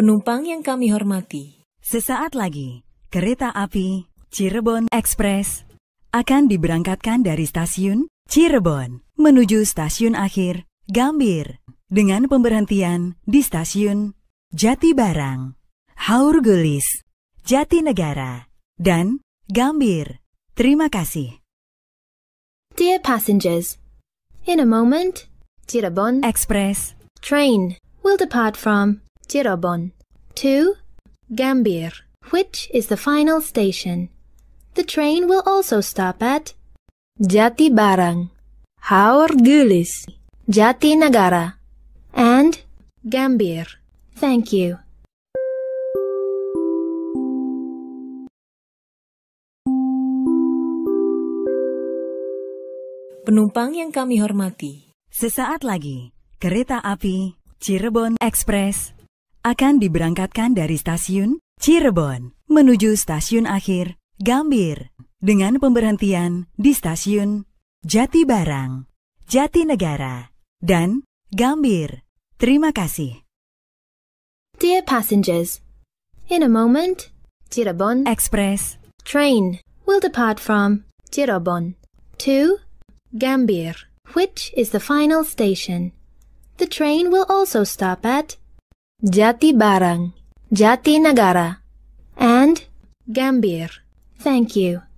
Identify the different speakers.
Speaker 1: Penumpang yang kami hormati, sesaat lagi kereta api Cirebon Express akan diberangkatkan dari stasiun Cirebon menuju stasiun akhir Gambir dengan pemberhentian di stasiun Jati Barang, Haurgulis, Jatinegara, dan Gambir. Terima kasih. Dear passengers, in a moment,
Speaker 2: Cirebon Express train will depart from Jirobon. 2. Gambir, which is the final station. The train will also stop at Jati Barang, Haur Gulis, Jati
Speaker 3: Nagara, and Gambir. Thank you.
Speaker 1: Penumpang yang kami hormati, sesaat lagi kereta api Cirebon Express akan diberangkatkan dari stasiun Cirebon menuju stasiun akhir Gambir dengan pemberhentian di stasiun Jatibarang, Jatinegara, dan Gambir. Terima kasih. Dear passengers,
Speaker 2: in a moment, Cirebon Express train will depart from Cirebon to Gambir, which is the final station. The train will also stop at Jati Barang, Jati
Speaker 3: Nagara, and Gambir. Thank you.